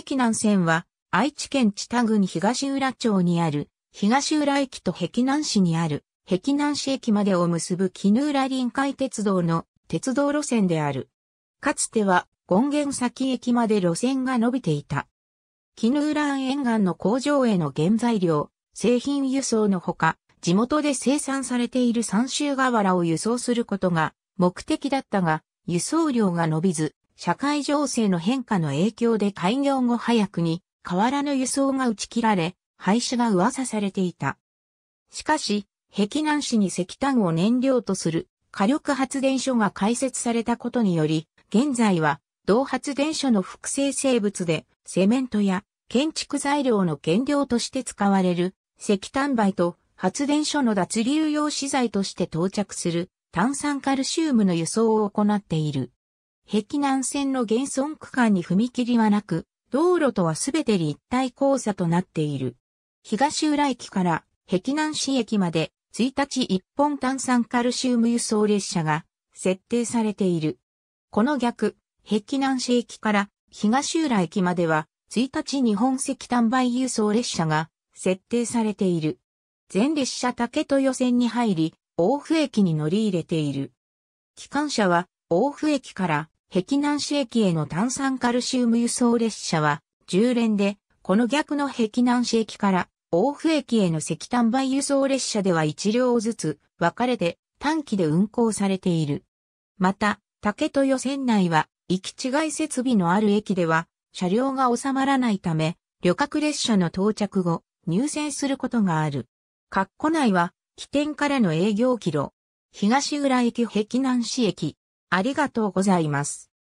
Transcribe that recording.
平南線は、愛知県知多郡東浦町にある、東浦駅と碧南市にある、碧南市駅までを結ぶ絹浦臨海鉄道の鉄道路線である。かつては、権現先駅まで路線が伸びていた。絹浦沿岸の工場への原材料、製品輸送のほか、地元で生産されている三州瓦を輸送することが目的だったが、輸送量が伸びず、社会情勢の変化の影響で開業後早くに変わらぬ輸送が打ち切られ、廃止が噂されていた。しかし、壁南市に石炭を燃料とする火力発電所が開設されたことにより、現在は同発電所の複製生物でセメントや建築材料の原料として使われる石炭灰と発電所の脱流用資材として到着する炭酸カルシウムの輸送を行っている。壁南線の現存区間に踏切はなく、道路とはすべて立体交差となっている。東浦駅から壁南市駅まで1日一本炭酸カルシウム輸送列車が設定されている。この逆、壁南市駅から東浦駅までは1日日本石炭売輸送列車が設定されている。全列車竹豊線に入り、大府駅に乗り入れている。機関車は大府駅から碧南市駅への炭酸カルシウム輸送列車は、10連で、この逆の碧南市駅から、大府駅への石炭売輸送列車では1両ずつ、分かれて、短期で運行されている。また、竹豊線内は、行き違い設備のある駅では、車両が収まらないため、旅客列車の到着後、入線することがある。括弧内は、起点からの営業キロ、東浦駅碧南市駅、ありがとうございます。